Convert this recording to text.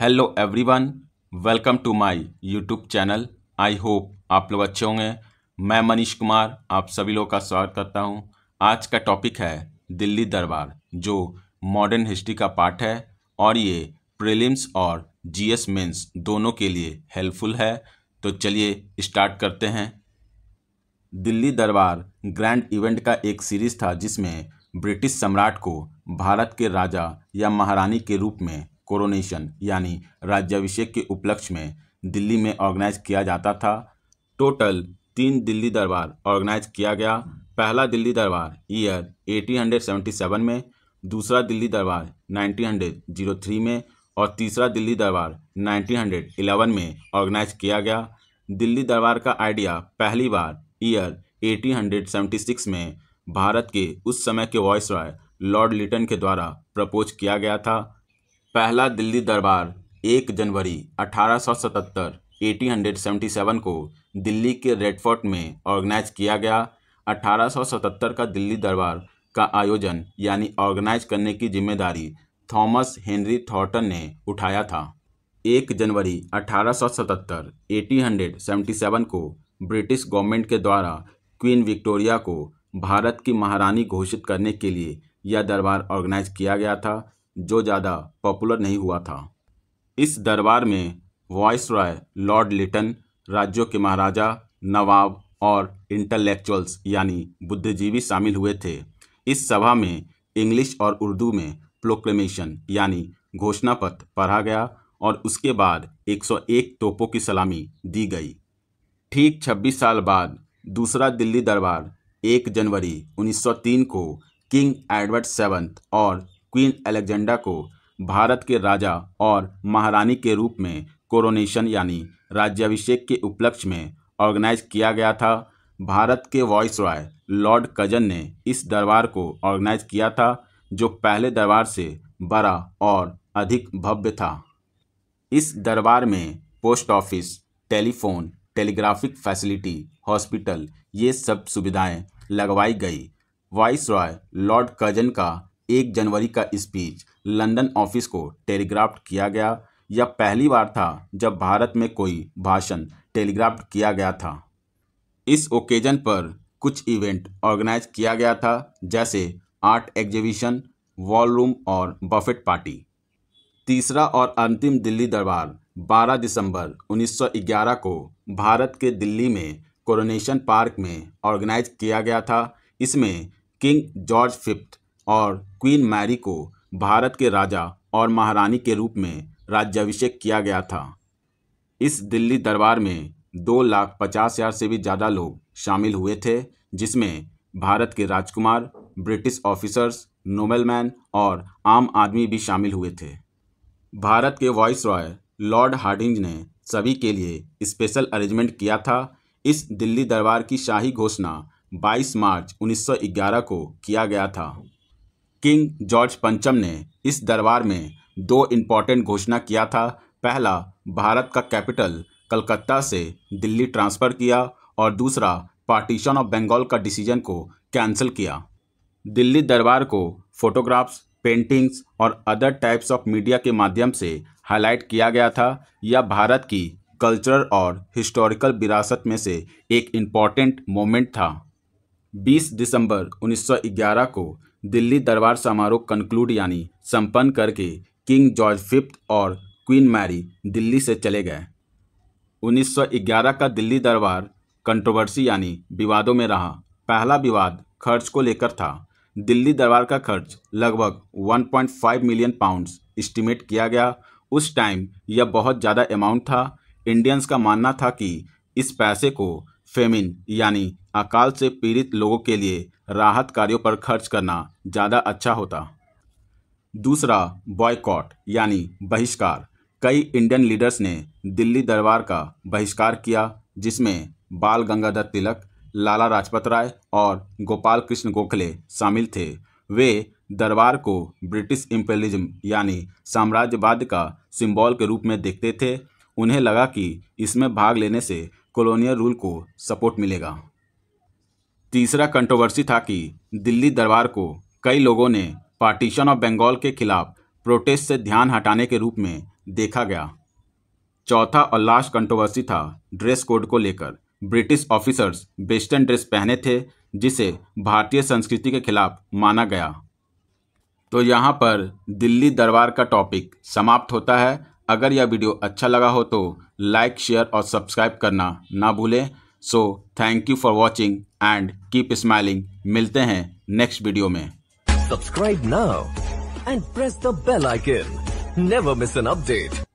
hello everyone welcome to my YouTube channel I hope आप लोग अच्छे होंगे मैं मनीष कुमार आप सभी लोगों का स्वागत करता हूं आज का टॉपिक है दिल्ली दरबार जो मॉडर्न हिस्ट्री का पार्ट है और ये प्रीलिम्स और जीएस मेंस दोनों के लिए हेल्पफुल है तो चलिए स्टार्ट करते हैं दिल्ली दरबार ग्रैंड इवेंट का एक सीरीज था जिसमें ब्रिटिश सम्राट को भारत के राजा या महारानी के रूप में कोरोनेशन यानी राज्याभिषेक के उपलक्ष्य में दिल्ली में ऑर्गेनाइज किया जाता था टोटल तीन दिल्ली दरबार ऑर्गेनाइज किया गया पहला दिल्ली दरबार ईयर 1877 में दूसरा दिल्ली दरबार 1903 में और तीसरा दिल्ली दरबार 1911 में ऑर्गेनाइज किया गया दिल्ली दरबार का आइडिया पहली बार ईयर 1876 में भारत के उस समय के वॉइस रॉय लॉर्ड लिटन के द्वारा प्रपोज किया गया था पहला दिल्ली दरबार एक जनवरी 1877 1877 को दिल्ली के रेडफोर्ट में ऑर्गेनाइज किया गया 1877 का दिल्ली दरबार का आयोजन यानी ऑर्गेनाइज करने की जिम्मेदारी थॉमस हेनरी थॉर्टन ने उठाया था एक जनवरी 1877 1877 को ब्रिटिश गवर्नमेंट के द्वारा क्वीन विक्टोरिया को भारत की महारानी घोषित करने के लिए यह दरबार ऑर्गेनाइज किया गया था जो ज़्यादा पॉपुलर नहीं हुआ था इस दरबार में वॉइस रॉय लॉर्ड लिटन राज्यों के महाराजा नवाब और इंटेलेक्चुअल्स यानी बुद्धिजीवी शामिल हुए थे इस सभा में इंग्लिश और उर्दू में प्रोक्लेमेशन यानी घोषणा पत्र पढ़ा गया और उसके बाद 101 तोपों की सलामी दी गई ठीक 26 साल बाद दूसरा दिल्ली दरबार 1 जनवरी 1903 को किंग एडवर्ड सेवन्थ और क्वीन अलेक्जेंडा को भारत के राजा और महारानी के रूप में कोरोनेशन यानी राज्याभिषेक के उपलक्ष्य में ऑर्गेनाइज किया गया था भारत के वॉइस रॉय लॉर्ड कजन ने इस दरबार को ऑर्गेनाइज किया था जो पहले दरबार से बड़ा और अधिक भव्य था इस दरबार में post office telephone telegraphic facility hospital ये सब सुविधाएं लगवाई गई वॉइस रॉय लॉर्ड कजन का एक जनवरी का स्पीच लंदन ऑफिस को टेलीग्राफ्ट किया गया यह पहली बार था जब भारत में कोई भाषण टेलीग्राफ्ट किया गया था इस ओकेजन पर कुछ इवेंट ऑर्गेनाइज किया गया था जैसे आर्ट एग्जीबिशन वॉल रूम और बफेट पार्टी तीसरा और अंतिम दिल्ली दरबार 12 दिसंबर 1911 को भारत के दिल्ली में कोरोनेशन पार्क में ऑर्गेनाइज किया गया था इसमें किंग जॉर्ज फिफ्थ और क्वीन मैरी को भारत के राजा और महारानी के रूप में राज्याभिषेक किया गया था इस दिल्ली दरबार में दो लाख पचास हज़ार से भी ज़्यादा लोग शामिल हुए थे जिसमें भारत के राजकुमार ब्रिटिश ऑफिसर्स नोबलमैन और आम आदमी भी शामिल हुए थे भारत के वॉइस रॉय लॉर्ड हार्डिंग ने सभी के लिए स्पेशल अरेंजमेंट किया था इस दिल्ली दरबार की शाही घोषणा 22 मार्च 1911 को किया गया था किंग जॉर्ज पंचम ने इस दरबार में दो इम्पॉर्टेंट घोषणा किया था पहला भारत का कैपिटल कलकत्ता से दिल्ली ट्रांसफ़र किया और दूसरा पार्टीशन ऑफ बंगाल का डिसीजन को कैंसिल किया दिल्ली दरबार को फोटोग्राफ्स पेंटिंग्स और अदर टाइप्स ऑफ मीडिया के माध्यम से हाईलाइट किया गया था यह भारत की कल्चरल और हिस्टोरिकल विरासत में से एक इम्पॉर्टेंट मोमेंट था 20 दिसंबर 1911 को दिल्ली दरबार समारोह कंक्लूड यानी संपन्न करके किंग जॉर्ज फिफ्थ और क्वीन मैरी दिल्ली से चले गए 1911 का दिल्ली दरबार कंट्रोवर्सी यानी विवादों में रहा पहला विवाद खर्च को लेकर था दिल्ली दरबार का खर्च लगभग 1.5 मिलियन पाउंड्स एस्टिमेट किया गया उस टाइम यह बहुत ज़्यादा अमाउंट था इंडियंस का मानना था कि इस पैसे को फेमिन यानी अकाल से पीड़ित लोगों के लिए राहत कार्यों पर खर्च करना ज़्यादा अच्छा होता दूसरा बॉयकॉट यानी बहिष्कार कई इंडियन लीडर्स ने दिल्ली दरबार का बहिष्कार किया जिसमें बाल गंगाधर तिलक लाला लाजपत राय और गोपाल कृष्ण गोखले शामिल थे वे दरबार को ब्रिटिश इम्पेलिज्म यानी साम्राज्यवाद का सिंबल के रूप में देखते थे उन्हें लगा कि इसमें भाग लेने से कॉलोनियल रूल को सपोर्ट मिलेगा तीसरा कंट्रोवर्सी था कि दिल्ली दरबार को कई लोगों ने पार्टीशन ऑफ बंगाल के खिलाफ प्रोटेस्ट से ध्यान हटाने के रूप में देखा गया चौथा और लास्ट कंट्रोवर्सी था ड्रेस कोड को लेकर ब्रिटिश ऑफिसर्स वेस्टर्न ड्रेस पहने थे जिसे भारतीय संस्कृति के खिलाफ माना गया तो यहाँ पर दिल्ली दरबार का टॉपिक समाप्त होता है अगर यह वीडियो अच्छा लगा हो तो लाइक शेयर और सब्सक्राइब करना ना भूलें so thank you for watching and keep smiling मिलते हैं नेक्स्ट वीडियो में subscribe now and press the bell icon never miss an update